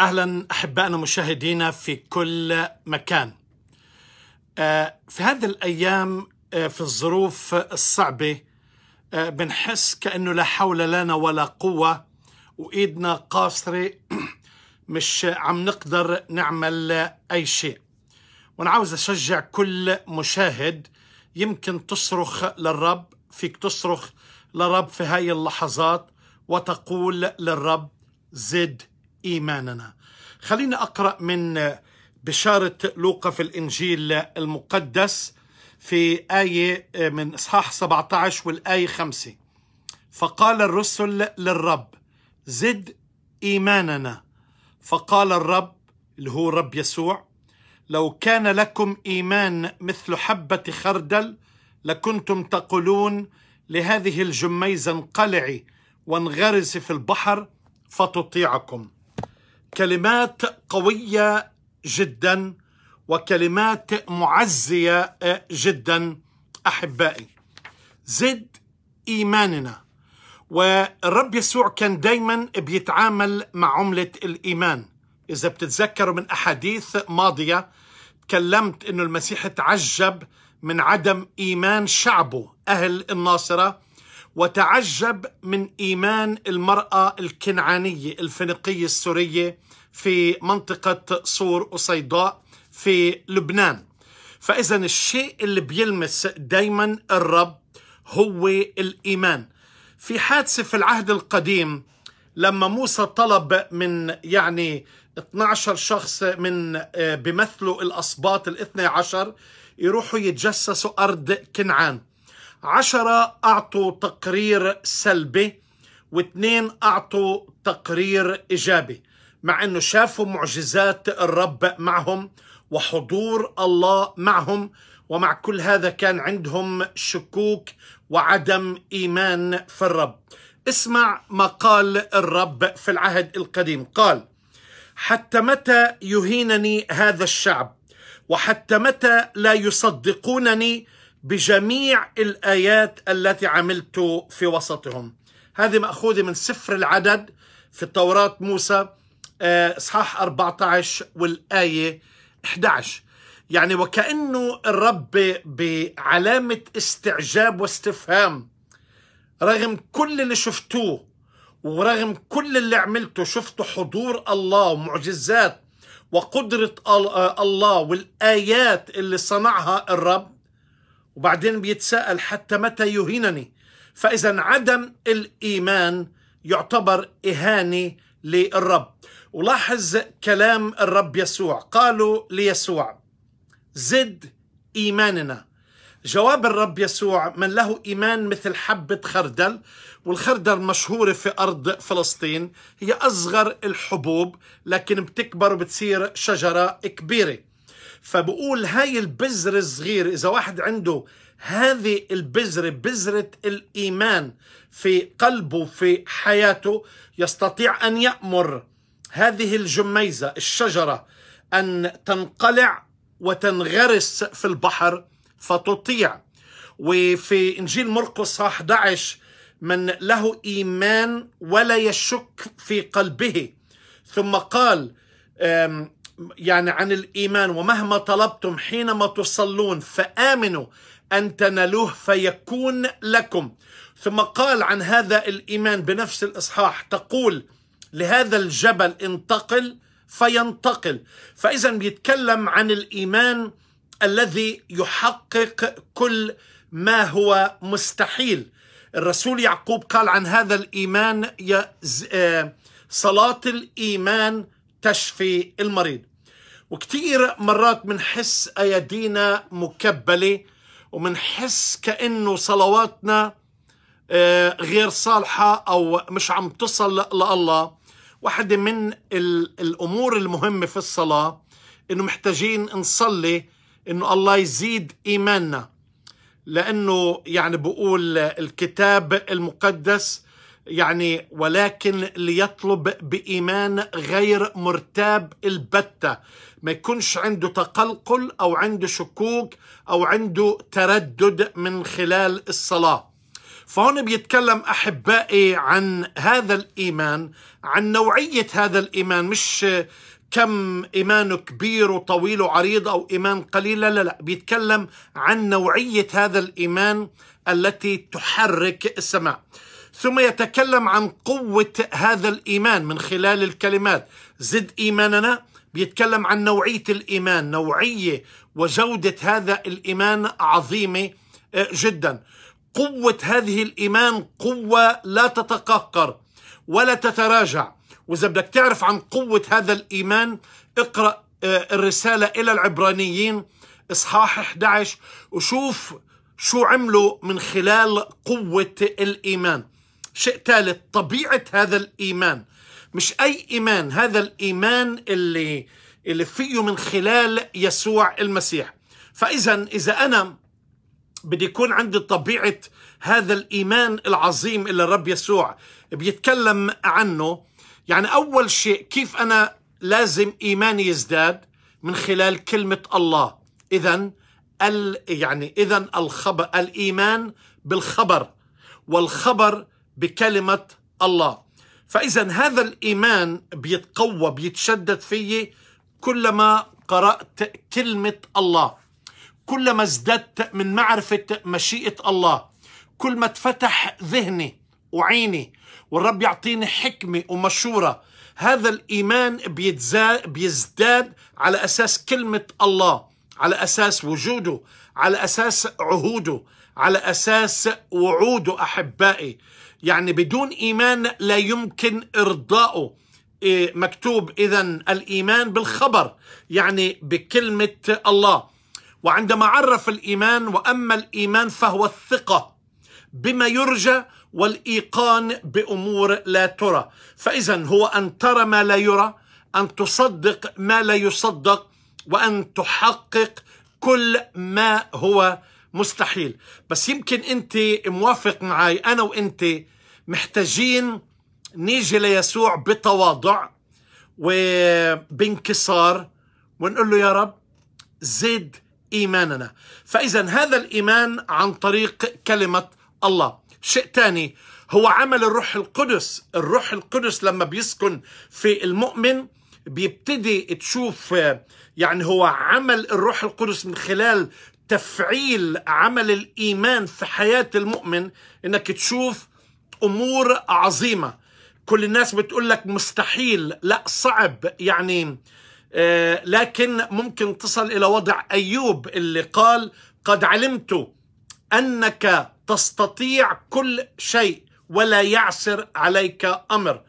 اهلا احبائنا مشاهدينا في كل مكان. آه، في هذه الايام آه، في الظروف الصعبه آه، بنحس كانه لا حول لنا ولا قوه وايدنا قاصره مش عم نقدر نعمل اي شيء. وانا عاوز اشجع كل مشاهد يمكن تصرخ للرب، فيك تصرخ للرب في هاي اللحظات وتقول للرب زد إيماننا خلينا أقرأ من بشارة لوقا في الإنجيل المقدس في آية من إصحاح 17 والآية 5 فقال الرسل للرب زد إيماننا فقال الرب اللي هو رب يسوع لو كان لكم إيمان مثل حبة خردل لكنتم تقولون لهذه الجميزة انقلعي وانغرسي في البحر فتطيعكم كلمات قوية جدا وكلمات معزية جدا أحبائي زد إيماننا والرب يسوع كان دايما بيتعامل مع عملة الإيمان إذا بتتذكروا من أحاديث ماضية تكلمت أنه المسيح تعجب من عدم إيمان شعبه أهل الناصرة وتعجب من ايمان المراه الكنعانيه الفينيقيه السوريه في منطقه صور وصيداء في لبنان فاذا الشيء اللي بيلمس دائما الرب هو الايمان في حادثه في العهد القديم لما موسى طلب من يعني 12 شخص من آه، بمثلوا الأسباط الاثنى عشر يروحوا يتجسسوا أرض كنعان عشرة أعطوا تقرير سلبي واثنين أعطوا تقرير إيجابي مع أنه شافوا معجزات الرب معهم وحضور الله معهم ومع كل هذا كان عندهم شكوك وعدم إيمان في الرب اسمع ما قال الرب في العهد القديم قال حتى متى يهينني هذا الشعب وحتى متى لا يصدقونني بجميع الآيات التي عملت في وسطهم هذه مأخوذة من سفر العدد في التوراة موسى آه، إصحاح 14 والآية 11 يعني وكأنه الرب بعلامة استعجاب واستفهام رغم كل اللي شفتوه ورغم كل اللي عملته شفتوا حضور الله ومعجزات وقدرة آه، الله والآيات اللي صنعها الرب وبعدين بيتساءل حتى متى يهينني فإذا عدم الإيمان يعتبر إهانة للرب ولاحظ كلام الرب يسوع قالوا ليسوع زد إيماننا جواب الرب يسوع من له إيمان مثل حبة خردل والخردل مشهورة في أرض فلسطين هي أصغر الحبوب لكن بتكبر وبتصير شجرة كبيرة فبقول هاي البزرة الصغيرة إذا واحد عنده هذه البذرة بذرة الإيمان في قلبه في حياته يستطيع أن يأمر هذه الجميزة الشجرة أن تنقلع وتنغرس في البحر فتطيع وفي إنجيل مرقس 11 من له إيمان ولا يشك في قلبه ثم قال يعني عن الإيمان ومهما طلبتم حينما تصلون فآمنوا أن تنالوه فيكون لكم ثم قال عن هذا الإيمان بنفس الإصحاح تقول لهذا الجبل انتقل فينتقل فإذا بيتكلم عن الإيمان الذي يحقق كل ما هو مستحيل الرسول يعقوب قال عن هذا الإيمان آه، صلاة الإيمان تشفي المريض وكثير مرات بنحس أيدينا مكبلة وبنحس كأنه صلواتنا آه، غير صالحة أو مش عم تصل لله واحدة من الأمور المهمة في الصلاة إنه محتاجين نصلي إنه الله يزيد إيماننا لأنه يعني بقول الكتاب المقدس يعني ولكن ليطلب بإيمان غير مرتاب البتة ما يكونش عنده تقلقل أو عنده شكوك أو عنده تردد من خلال الصلاة فهون بيتكلم أحبائي عن هذا الإيمان عن نوعية هذا الإيمان مش كم إيمانه كبير وطويل وعريض أو إيمان قليل لا لا لا بيتكلم عن نوعية هذا الإيمان التي تحرك السماء ثم يتكلم عن قوة هذا الإيمان من خلال الكلمات زد إيماننا بيتكلم عن نوعية الإيمان نوعية وجودة هذا الإيمان عظيمة آه، جدا قوة هذه الإيمان قوة لا تتقهقر ولا تتراجع وإذا بدك تعرف عن قوة هذا الإيمان اقرأ آه، الرسالة إلى العبرانيين إصحاح 11 وشوف شو عملوا من خلال قوة الإيمان شيء ثالث طبيعة هذا الإيمان مش أي إيمان هذا الإيمان اللي اللي فيه من خلال يسوع المسيح فإذا إذا أنا بدي يكون عندي طبيعة هذا الإيمان العظيم اللي الرب يسوع بيتكلم عنه يعني أول شيء كيف أنا لازم إيماني يزداد من خلال كلمة الله إذا يعني إذا الخبر الإيمان بالخبر والخبر بكلمة الله فإذا هذا الإيمان بيتقوى بيتشدد فيي كلما قرأت كلمة الله كلما ازددت من معرفة مشيئة الله كل ما تفتح ذهني وعيني والرب يعطيني حكمة ومشورة هذا الإيمان بيزداد على أساس كلمة الله على أساس وجوده على أساس عهوده على أساس وعوده أحبائي يعني بدون إيمان لا يمكن إرضاؤه إيه، مكتوب إذا الإيمان بالخبر يعني بكلمة الله وعندما عرف الإيمان وأما الإيمان فهو الثقة بما يرجى والإيقان بأمور لا ترى فإذا هو أن ترى ما لا يرى أن تصدق ما لا يصدق وأن تحقق كل ما هو مستحيل بس يمكن انت موافق معي انا وانت محتاجين نيجي ليسوع بتواضع وبانكسار ونقول له يا رب زد ايماننا فاذا هذا الايمان عن طريق كلمه الله شيء ثاني هو عمل الروح القدس الروح القدس لما بيسكن في المؤمن بيبتدي تشوف يعني هو عمل الروح القدس من خلال تفعيل عمل الايمان في حياه المؤمن انك تشوف امور عظيمه كل الناس بتقول لك مستحيل لا صعب يعني آه، لكن ممكن تصل الى وضع ايوب اللي قال قد علمت انك تستطيع كل شيء ولا يعسر عليك امر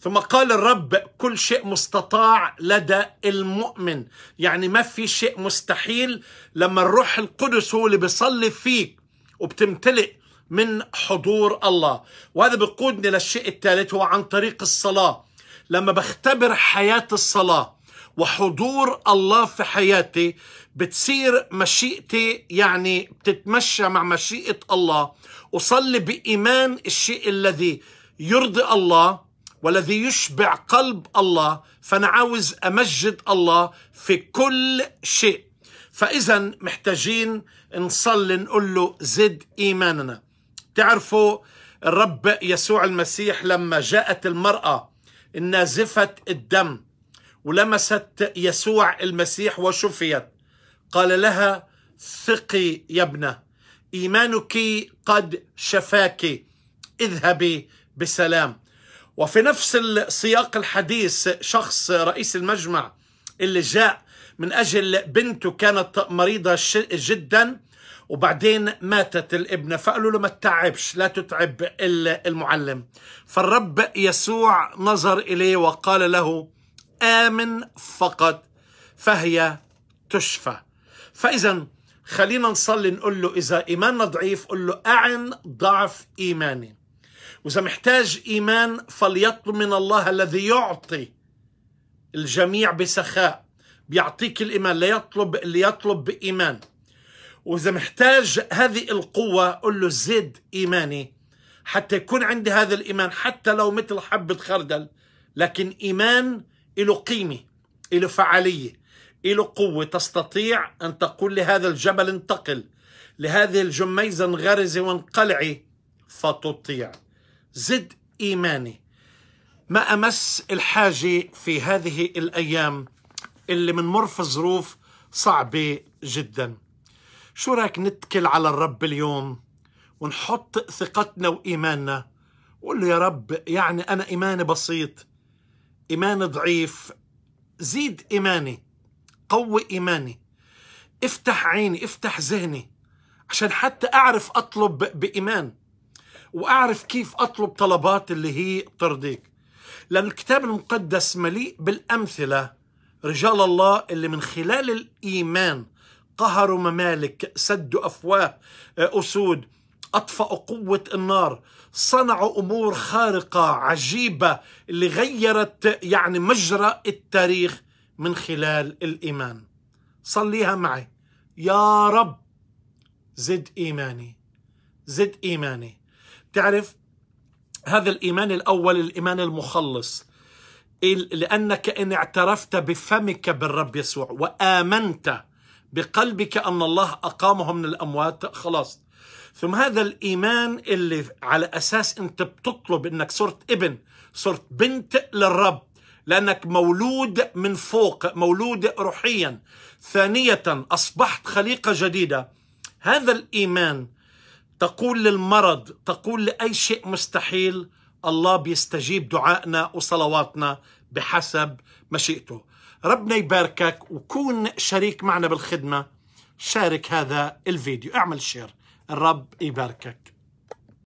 ثم قال الرب كل شيء مستطاع لدى المؤمن يعني ما في شيء مستحيل لما الروح القدس هو اللي بيصلي فيك وبتمتلئ من حضور الله وهذا بيقودني للشيء الثالث هو عن طريق الصلاة لما بختبر حياة الصلاة وحضور الله في حياتي بتصير مشيئتي يعني بتتمشى مع مشيئة الله أصلي بإيمان الشيء الذي يرضي الله والذي يشبع قلب الله فانا عاوز امجد الله في كل شيء فاذا محتاجين نصلي نقول له زد ايماننا تعرفوا الرب يسوع المسيح لما جاءت المراه النازفه الدم ولمست يسوع المسيح وشفيت قال لها ثقي يا ابنه ايمانك قد شفاك اذهبي بسلام وفي نفس السياق الحديث شخص رئيس المجمع اللي جاء من أجل بنته كانت مريضة جدا وبعدين ماتت الابنة فقالوا له ما تتعبش لا تتعب المعلم فالرب يسوع نظر إليه وقال له آمن فقط فهي تشفى فإذا خلينا نصلي نقول له إذا إيماننا ضعيف قل له أعن ضعف إيماني واذا محتاج ايمان فليطلب من الله الذي يعطي الجميع بسخاء بيعطيك الايمان ليطلب ليطلب بايمان واذا محتاج هذه القوه قل له زد ايماني حتى يكون عندي هذا الايمان حتى لو مثل حبه خردل لكن ايمان له قيمه له فعاليه له قوه تستطيع ان تقول لهذا الجبل انتقل لهذه الجميزه انغرزي وانقلعي فتطيع زد إيماني ما أمس الحاجة في هذه الأيام اللي منمر في ظروف صعبة جدا شو رايك نتكل على الرب اليوم ونحط ثقتنا وإيماننا وقول له يا رب يعني أنا إيماني بسيط إيماني ضعيف زيد إيماني قوي إيماني افتح عيني افتح ذهني عشان حتى أعرف أطلب بإيمان واعرف كيف اطلب طلبات اللي هي ترضيك لان الكتاب المقدس مليء بالامثله رجال الله اللي من خلال الايمان قهروا ممالك سدوا افواه آه، اسود اطفاوا قوه النار صنعوا امور خارقه عجيبه اللي غيرت يعني مجرى التاريخ من خلال الايمان صليها معي يا رب زد ايماني زد ايماني تعرف هذا الإيمان الأول الإيمان المخلص لأنك إن اعترفت بفمك بالرب يسوع وآمنت بقلبك أن الله أقامه من الأموات خلاص ثم هذا الإيمان اللي على أساس أنت بتطلب أنك صرت ابن صرت بنت للرب لأنك مولود من فوق مولود روحيا ثانية أصبحت خليقة جديدة هذا الإيمان تقول للمرض تقول لأي شيء مستحيل الله بيستجيب دعائنا وصلواتنا بحسب مشيئته ربنا يباركك وكون شريك معنا بالخدمة شارك هذا الفيديو اعمل شير الرب يباركك